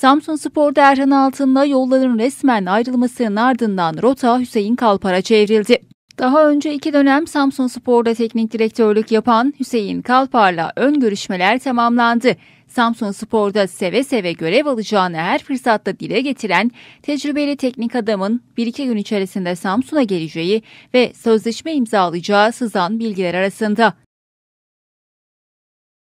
Samsun Spor'da Erhan Altın'la yolların resmen ayrılmasının ardından rota Hüseyin Kalpar'a çevrildi. Daha önce iki dönem Samsun Spor'da teknik direktörlük yapan Hüseyin Kalpar'la ön görüşmeler tamamlandı. Samsun Spor'da seve seve görev alacağını her fırsatta dile getiren tecrübeli teknik adamın bir iki gün içerisinde Samsun'a geleceği ve sözleşme imzalayacağı sızan bilgiler arasında.